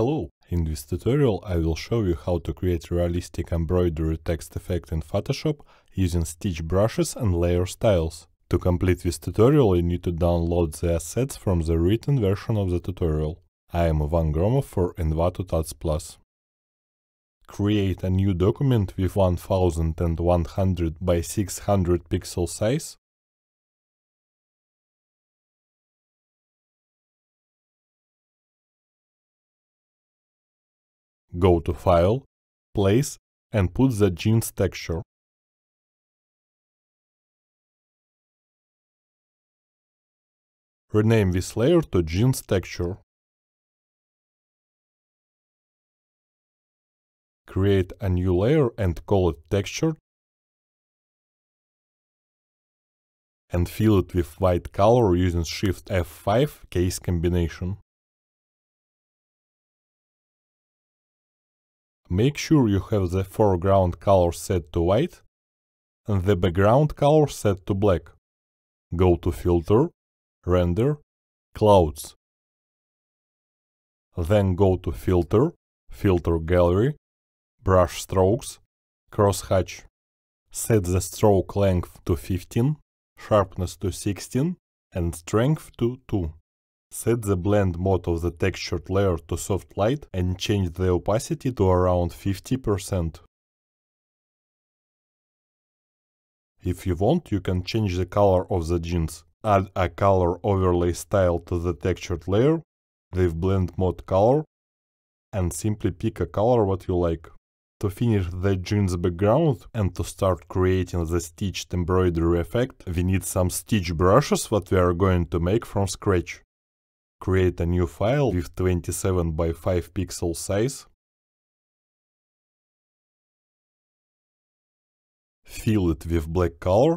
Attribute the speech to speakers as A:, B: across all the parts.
A: Hello! In this tutorial I will show you how to create realistic embroidery text effect in Photoshop using stitch brushes and layer styles. To complete this tutorial you need to download the assets from the written version of the tutorial. I am Ivan Gromov for Envato Tats Plus. Create a new document with 1100 by 600 pixel size
B: Go to File, Place and put the genes texture. Rename this layer to genes texture. Create a new layer and call it texture and fill it with white color using Shift F5 case combination.
A: Make sure you have the foreground color set to white and the background color set to black. Go to Filter,
B: Render, Clouds. Then go to
A: Filter, Filter Gallery, Brush Strokes, Crosshatch. Set the stroke length to 15, sharpness to 16 and strength to 2. Set the blend mode of the textured layer to soft light and change the opacity to around 50%. If you want, you can change the color of the jeans. Add a color overlay style to the textured layer, leave blend mode color, and simply pick a color what you like. To finish the jeans background and to start creating the stitched embroidery effect, we need some stitch brushes what we are going to make from scratch create a new file with 27 by 5
B: pixel size, fill it with black color,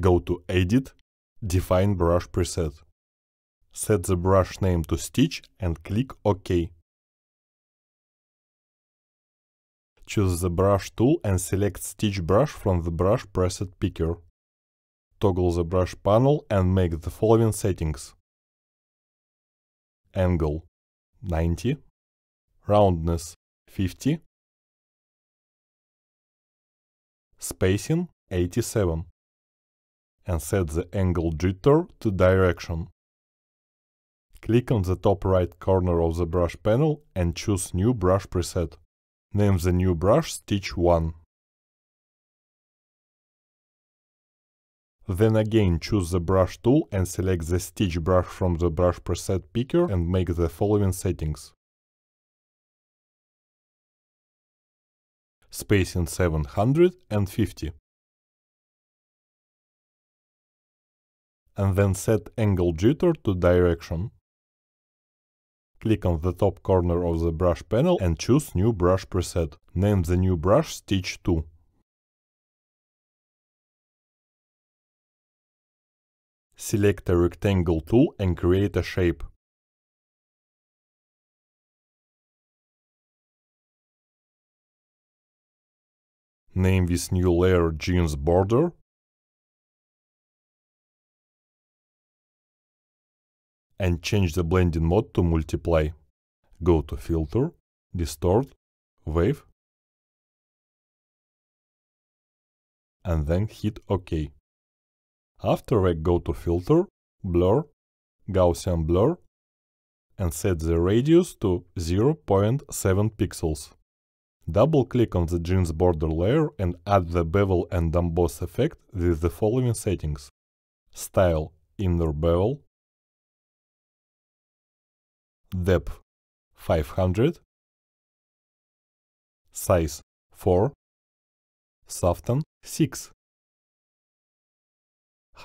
B: go to Edit, define brush preset. Set the brush name to Stitch and click OK.
A: Choose the brush tool and select Stitch brush from the brush preset picker toggle the brush panel and make the following settings.
B: Angle 90, roundness 50, spacing 87
A: and set the angle jitter to direction. Click on the top right corner of the brush panel and choose New brush preset. Name the new brush Stitch 1. Then again choose the brush tool and select the stitch brush from the brush preset picker and make the following settings.
B: Spacing 750
A: and then set angle jitter to direction. Click on the top corner of the brush panel and choose new brush preset.
B: Name the new brush Stitch 2. Select a rectangle tool and create a shape. Name this new layer Jeans Border. And change the blending mode to Multiply. Go to Filter, Distort, Wave. And then hit OK.
A: After I go to filter, blur, Gaussian blur and set the radius to 0.7 pixels. Double click on the jeans border layer and add the bevel and emboss effect with the following settings. Style inner bevel,
B: depth 500, size 4, soften 6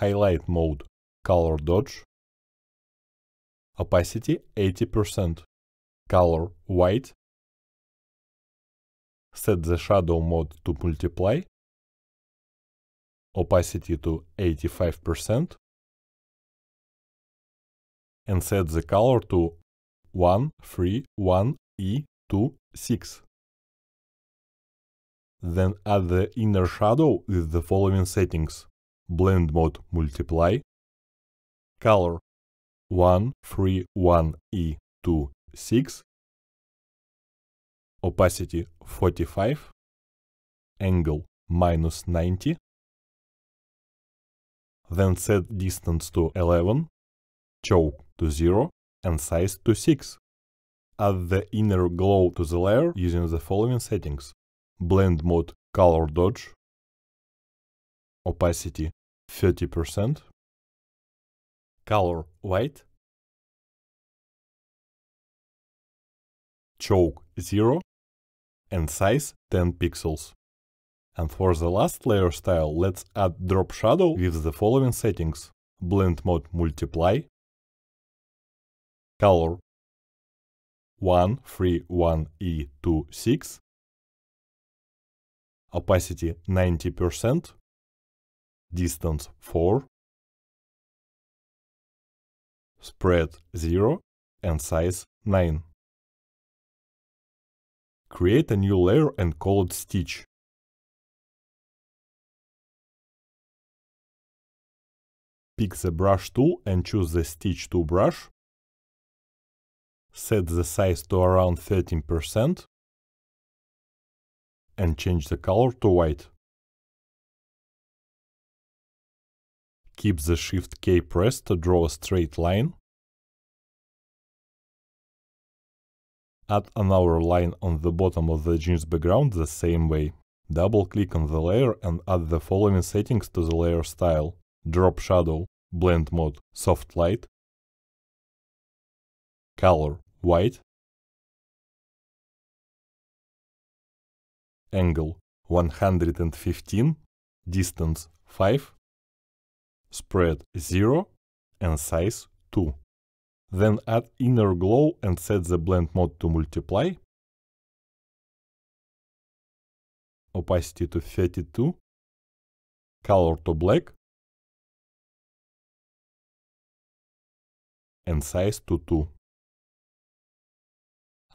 B: highlight mode color dodge, opacity 80%, color white, set the shadow mode to multiply, opacity to 85%, and set the color
A: to 1, 3, 1, E, 2, 6. Then add the inner shadow with the following settings blend mode multiply, color
B: 131E26, opacity 45, angle minus 90,
A: then set distance to 11, choke to 0 and size to 6. Add the inner glow to the layer using the following settings. Blend mode color dodge, opacity
B: 30%, color white, choke 0 and size
A: 10 pixels. And for the last layer style, let's add drop shadow with the following settings. Blend mode multiply,
B: color one three one E, 2, 6, opacity 90%, distance 4, spread 0 and size 9. Create a new layer and call it Stitch. Pick the brush tool and choose the Stitch to brush. Set the size to around 13% and change the color to white. Keep the Shift K pressed to draw a straight line.
A: Add another line on the bottom of the jeans background the same way. Double click on the layer and add the following settings to the layer style. Drop shadow, blend mode, soft light,
B: color, white,
A: angle, 115, distance, 5, spread 0 and size 2. Then add
B: inner glow and set the blend mode to multiply, opacity to 32, color to black, and size to 2.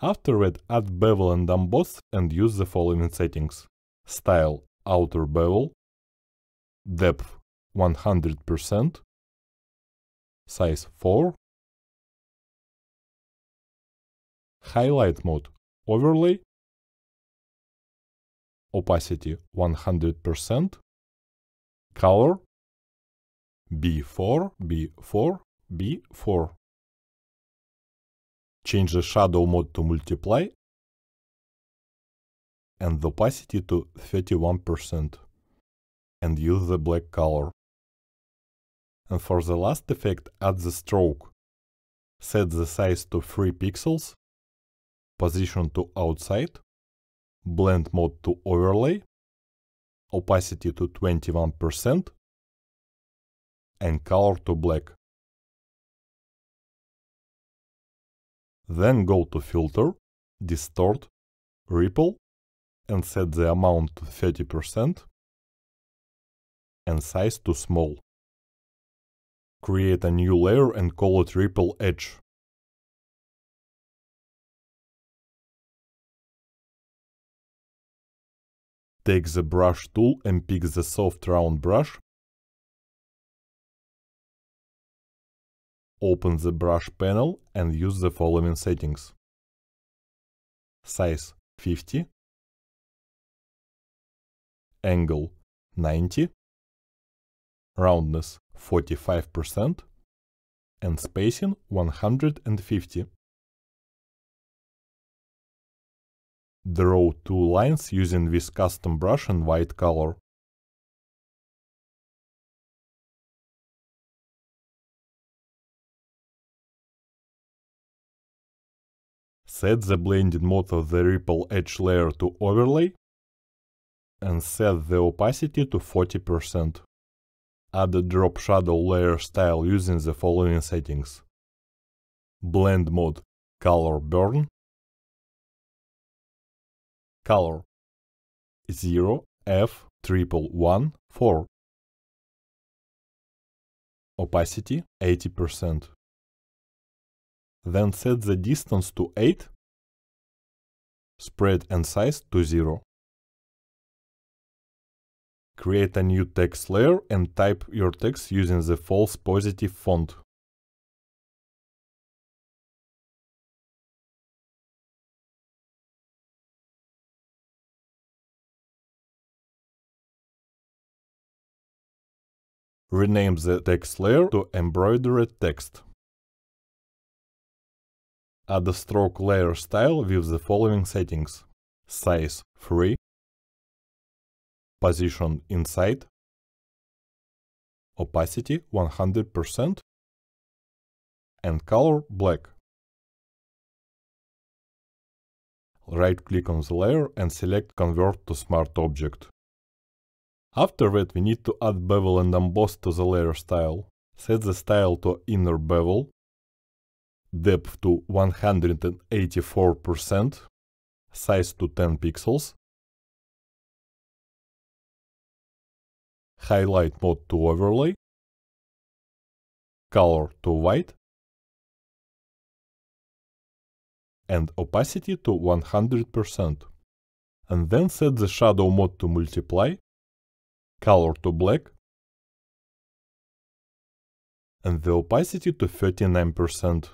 B: After that, add bevel and emboss and use the following settings. Style outer bevel, depth 100%, size 4, highlight mode overlay, opacity 100%, color B4, B4, B4. Change the shadow mode to multiply
A: and the opacity to 31% and use the black color and for the last effect add the stroke. Set the size to 3 pixels, position to outside, blend mode to overlay, opacity to 21%
B: and color to black. Then go to filter, distort, ripple
A: and set the amount to 30% and size to small. Create a new layer and call it Ripple Edge.
B: Take the brush tool and pick the soft round brush. Open the brush panel and use the following settings. Size 50 Angle 90 Roundness 45% and spacing 150. Draw two lines using this custom brush and white color.
A: Set the blending mode of the ripple edge layer to overlay and set the opacity to 40% add a drop shadow layer style using the following settings. Blend
B: mode Color burn Color 0 F triple 1 4 Opacity 80% Then set the distance to 8 Spread and size to 0 Create a new text layer and type your text using the false positive font.
A: Rename the text layer to embroidered text. Add a stroke layer style with the following settings. Size 3,
B: position inside, opacity 100% and color black. Right click on the layer and select
A: convert to smart object. After that we need to add bevel and emboss to the layer style. Set the style to inner bevel, depth to 184%, size to 10 pixels,
B: highlight mode to overlay, color to white, and opacity to 100%. And then set the shadow mode to multiply, color to black, and the opacity to 39%.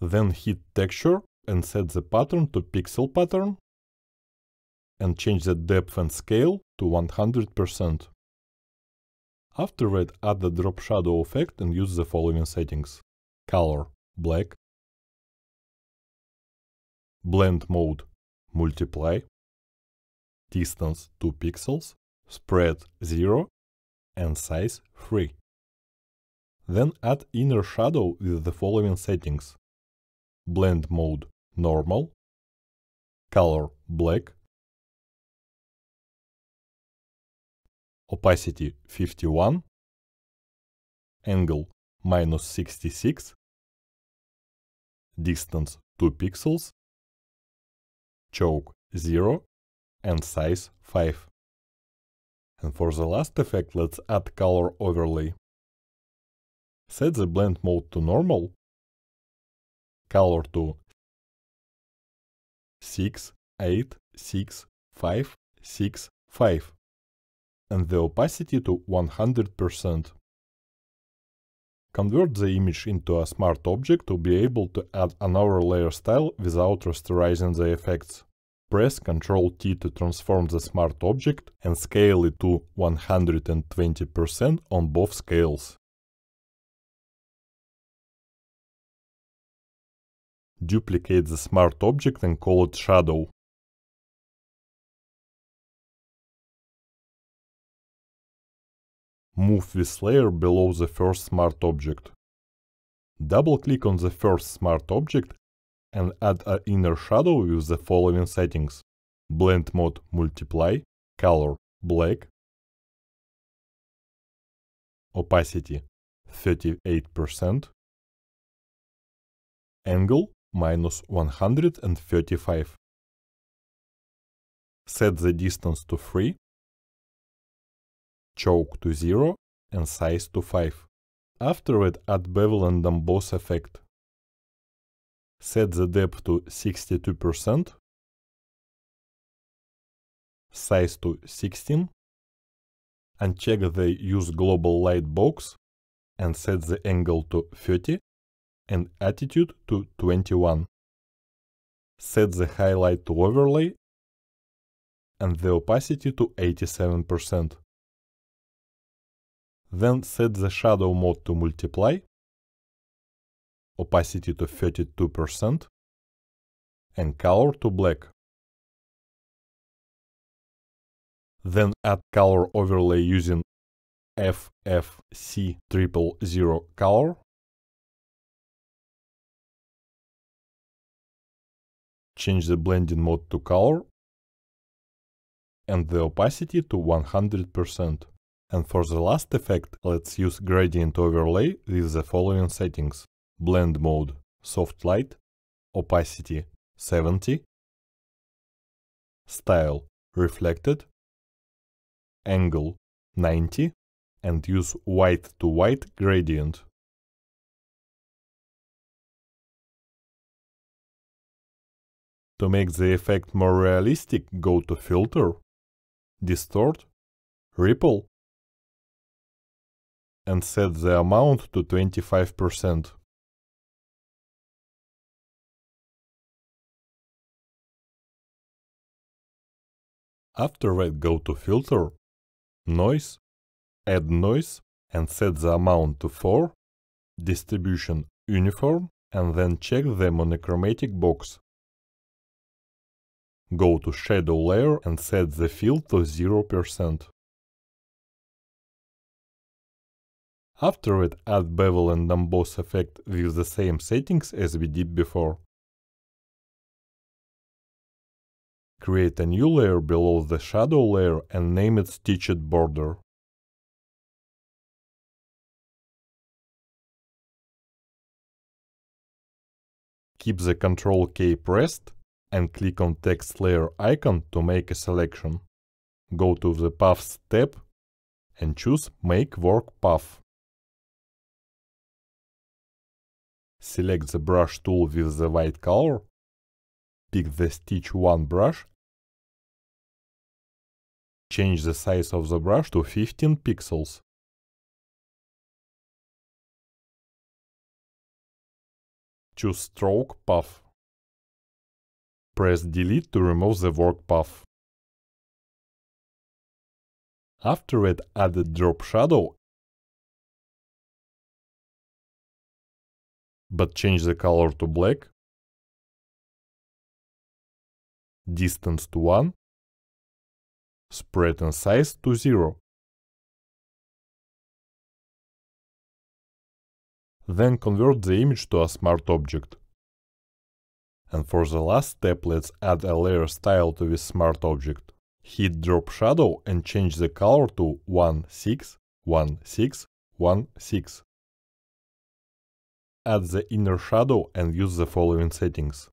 A: Then hit texture and set the pattern to pixel pattern and change the depth and scale to 100%. After that, add the drop shadow effect and use the following settings.
B: Color – black Blend mode –
A: multiply Distance – 2 pixels Spread – 0 and size 3. Then add inner shadow with
B: the following settings. Blend mode – normal Color – black opacity 51, angle minus 66, distance 2 pixels,
A: choke 0 and size 5. And for the last effect let's add color overlay. Set the blend mode to normal,
B: color to 6,
A: 8, 6, 5, 6, 5 and the opacity to 100%. Convert the image into a smart object to be able to add another layer style without rasterizing the effects. Press Ctrl T to transform the smart object and scale it to 120% on both scales.
B: Duplicate the smart object and call it shadow.
A: Move this layer below the first smart object. Double-click on the first smart object and add an inner shadow with the following settings. Blend mode multiply, color black,
B: opacity 38%, angle minus 135. Set the distance to 3
A: choke to 0 and size to 5. After it add bevel and emboss effect. Set the depth to 62%,
B: size to 16, and
A: check the use global light box and set the angle to 30 and attitude to 21. Set the highlight to overlay and the opacity to 87%
B: then set the shadow mode to multiply, opacity to 32%, and color to black. Then add color overlay using FFC000 color. Change the blending mode to
A: color and the opacity to 100%. And for the last effect, let's use gradient overlay with the following settings. Blend mode, soft light, opacity 70,
B: style reflected, angle 90 and use white to white gradient. To make the effect more realistic, go to Filter, Distort, Ripple and set the amount to 25%. After that go to filter, noise,
A: add noise and set the amount to 4, distribution uniform and then check the monochromatic box. Go to shadow layer and set the field to 0%. After it, add bevel and emboss effect with the same settings as we did before. Create a new layer below the shadow layer and name it Stitched Border. Keep the Ctrl K pressed and click on text layer icon to make a selection. Go to the Paths tab
B: and choose Make Work Path.
A: Select the brush tool with the white color. Pick the Stitch 1 brush. Change the size of the brush to 15
B: pixels. Choose Stroke Path. Press Delete to remove the work path. After it add a drop shadow but change the color to black, distance to 1, spread and size to 0. Then convert the image
A: to a smart object. And for the last step, let's add a layer style to this smart object. Hit drop shadow and change the color to 1, 6, 1, 6, 1, 6. Add the
B: inner shadow and use the following settings.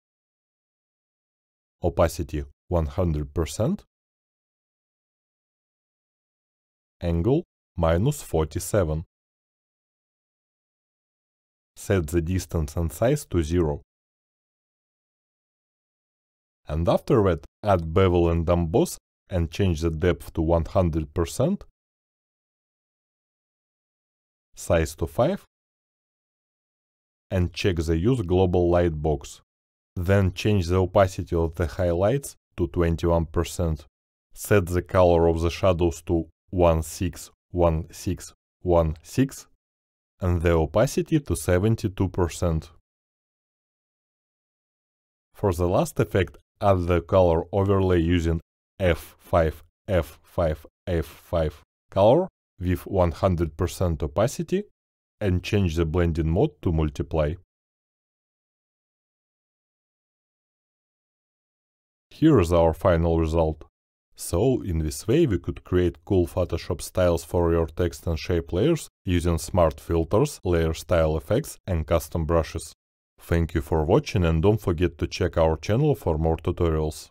B: Opacity 100%. Angle minus 47. Set the distance and size to 0. And after that, add bevel and emboss and change the depth to 100%, size to 5 and
A: check the Use Global Light box. Then change the opacity of the highlights to 21%. Set the color of the shadows to 161616 and the opacity to 72%. For the last effect, add the color overlay using F5, F5, F5 color with 100% opacity and change the blending mode to multiply. Here is our final result. So, in this way we could create cool Photoshop styles for your text and shape layers using smart filters, layer style effects and custom brushes. Thank you for watching and don't forget to check our channel for more tutorials.